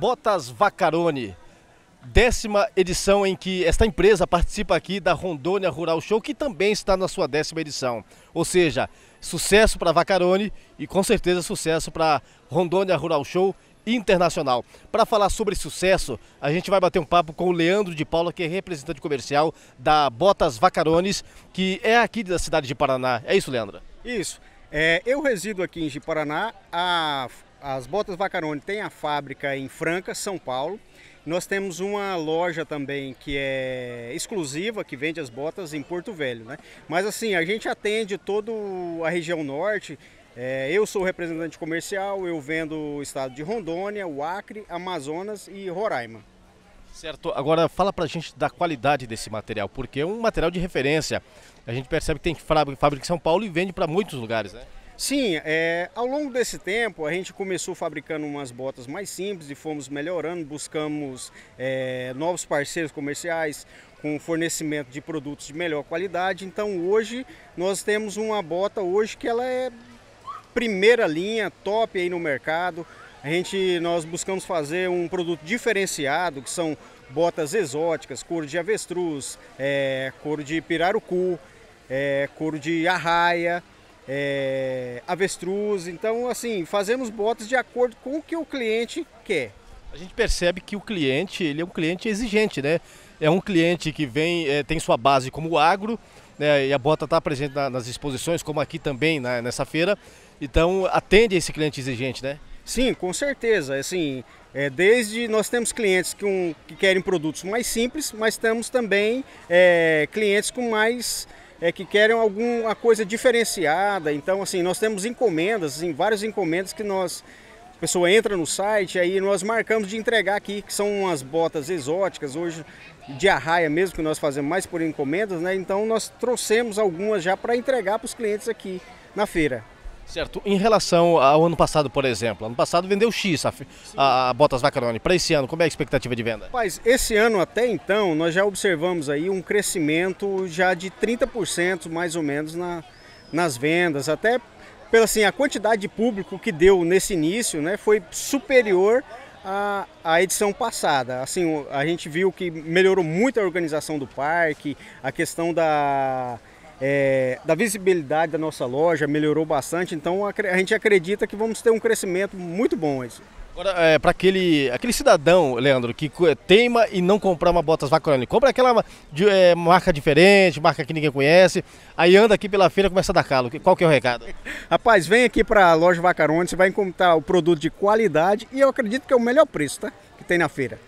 Botas Vacarone. Décima edição em que esta empresa participa aqui da Rondônia Rural Show, que também está na sua décima edição. Ou seja, sucesso para Vacarone e com certeza sucesso para Rondônia Rural Show internacional. Para falar sobre sucesso, a gente vai bater um papo com o Leandro de Paula, que é representante comercial da Botas Vacarones, que é aqui da cidade de Paraná. É isso, Leandro? Isso. É, eu resido aqui em Paraná há as Botas Vacarone tem a fábrica em Franca, São Paulo. Nós temos uma loja também que é exclusiva, que vende as botas em Porto Velho, né? Mas assim, a gente atende toda a região norte. É, eu sou representante comercial, eu vendo o estado de Rondônia, o Acre, Amazonas e Roraima. Certo, agora fala pra gente da qualidade desse material, porque é um material de referência. A gente percebe que tem fábrica em São Paulo e vende para muitos lugares, né? Sim, é, ao longo desse tempo a gente começou fabricando umas botas mais simples e fomos melhorando, buscamos é, novos parceiros comerciais com fornecimento de produtos de melhor qualidade. Então hoje nós temos uma bota hoje que ela é primeira linha, top aí no mercado. A gente, nós buscamos fazer um produto diferenciado, que são botas exóticas, couro de avestruz, é, couro de pirarucu, é, couro de arraia é, avestruz. Então, assim, fazemos botas de acordo com o que o cliente quer. A gente percebe que o cliente, ele é um cliente exigente, né? É um cliente que vem, é, tem sua base como agro, né? E a bota está presente na, nas exposições, como aqui também na, né, nessa feira. Então, atende esse cliente exigente, né? Sim, com certeza. Assim, é, desde nós temos clientes que, um, que, querem produtos mais simples, mas temos também é, clientes com mais é, que querem alguma coisa diferenciada. Então, assim, nós temos encomendas, assim, várias encomendas que nós. A pessoa entra no site, aí nós marcamos de entregar aqui, que são umas botas exóticas, hoje de arraia mesmo, que nós fazemos mais por encomendas, né? Então nós trouxemos algumas já para entregar para os clientes aqui na feira. Certo. Em relação ao ano passado, por exemplo, ano passado vendeu X a, a, Botas Vacarone. Para esse ano, como é a expectativa de venda? Mas esse ano até então, nós já observamos aí um crescimento já de 30% mais ou menos na, nas vendas, até pela assim, a quantidade de público que deu nesse início, né, foi superior à, à edição passada. Assim, a gente viu que melhorou muito a organização do parque, a questão da é, da visibilidade da nossa loja, melhorou bastante, então a, a, gente acredita que vamos ter um crescimento muito bom. esse Agora, é, para aquele, aquele cidadão, Leandro, que teima e não comprar uma Botas Vacarone compra aquela de, é, marca diferente, marca que ninguém conhece, aí anda aqui pela feira e começa a dar calo. Qual que é o recado? Rapaz, vem aqui para a loja Vacarone, você vai encontrar o produto de qualidade e eu acredito que é o melhor preço tá? que tem na feira.